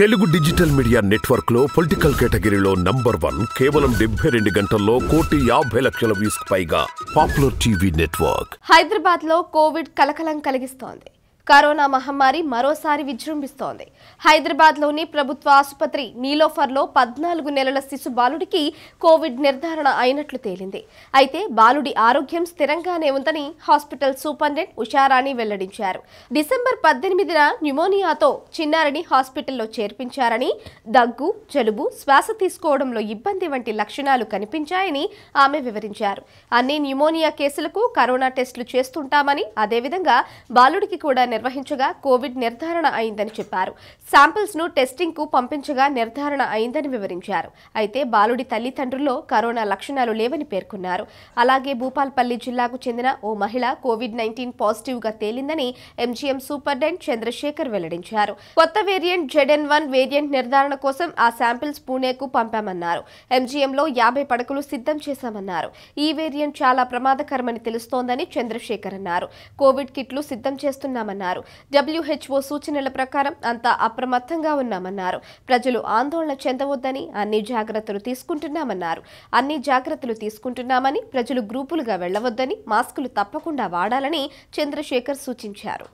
Telugu digital media network లో political కేటగిరీలో number one కేవలం డెబ్బై రెండు గంటల్లో కోటి యాభై లక్షల వ్యూస్ పైగా పాపులర్ టీవీ నెట్వర్క్ హైదరాబాద్ లో కోవిడ్ కలకలం కలిగిస్తోంది కరోనా మహమ్మారి మరోసారి విజృంభిస్తోంది హైదరాబాద్లోని ప్రభుత్వ ఆసుపత్రి నీలోఫర్లో పద్నాలుగు నెలల శిశు బాలుడికి కోవిడ్ నిర్ధారణ అయినట్లు తేలింది అయితే బాలుడి ఆరోగ్యం స్థిరంగానే ఉందని హాస్పిటల్ సూపరింటెండెంట్ ఉషారాణి వెల్లడించారు డిసెంబర్ పద్దెనిమిదిన న్యూమోనియాతో చిన్నారిని హాస్పిటల్లో చేర్పించారని దగ్గు జలుబు శ్వాస తీసుకోవడంలో ఇబ్బంది వంటి లక్షణాలు కనిపించాయని ఆమె వివరించారు అన్ని న్యూమోనియా కేసులకు కరోనా టెస్టులు చేస్తుంటామని అదేవిధంగా బాలుడికి కూడా నిర్వహించగా కోవిడ్ నిర్ధారణ అయిందని చెప్పారు శాంపిల్స్ ను టెస్టింగ్ కు పంపించగా నిర్ధారణ అయిందని వివరించారు అయితే బాలుడి తల్లిదండ్రుల్లో కరోనా లక్షణాలు లేవని పేర్కొన్నారు అలాగే భూపాల్పల్లి జిల్లాకు చెందిన ఓ మహిళ కోవిడ్ నైన్టీన్ పాజిటివ్ గా తేలిందని ఎంజీఎం సూపరింటెండెంట్ చంద్రశేఖర్ వెల్లడించారు కొత్త వేరియంట్ జెడ్ఎన్ వన్ వేరియంట్ నిర్ధారణ కోసం ఆ శాంపిల్స్ పూణేకు పంపామన్నారు ఎంజీఎంలో యాభై పడకలు సిద్ధం చేశామన్నారు ఈ వేరియంట్ చాలా ప్రమాదకరమని తెలుస్తోందని చంద్రశేఖర్ అన్నారు కోవిడ్ కిట్లు సిద్ధం చేస్తున్నామన్నారు పేర్కొన్నారు డబ్ల్యూహెచ్ఓ సూచనల ప్రకారం అంతా అప్రమత్తంగా ఉన్నామన్నారు ప్రజలు ఆందోళన చెందవద్దని అన్ని జాగ్రత్తలు తీసుకుంటున్నామన్నారు అన్ని జాగ్రత్తలు తీసుకుంటున్నామని ప్రజలు గ్రూపులుగా వెళ్లవద్దని మాస్కులు తప్పకుండా వాడాలని చంద్రశేఖర్ సూచించారు